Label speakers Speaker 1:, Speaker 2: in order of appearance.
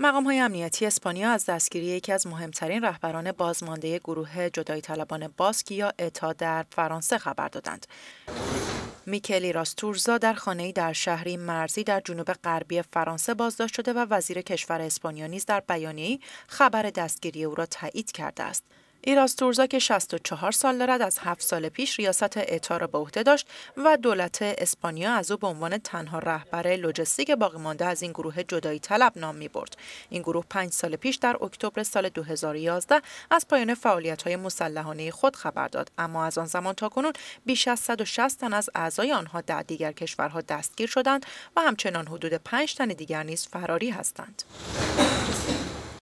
Speaker 1: مقام های امنیتی اسپانیا از دستگیری یکی از مهمترین رهبران بازمانده گروه جدایی طلبان باسک یا اتا در فرانسه خبر دادند. میکلی راستورزا در خانه‌ای در شهری مرزی در جنوب غربی فرانسه بازداشت شده و وزیر کشور اسپانیا نیز در بیانیه‌ای خبر دستگیری او را تایید کرده است. ایراز تورزا که 64 سال دارد از 7 سال پیش ریاست اعطا را به عهده داشت و دولت اسپانیا از او به عنوان تنها رهبر لوجستیک باقی مانده از این گروه جدایی طلب نام می برد. این گروه 5 سال پیش در اکتبر سال 2011 از پایان های مسلحانه خود خبر داد اما از آن زمان تا کنون بیش از 160 تن از اعضای آنها در دیگر کشورها دستگیر شدند و همچنان حدود 5 تن دیگر نیز فراری هستند.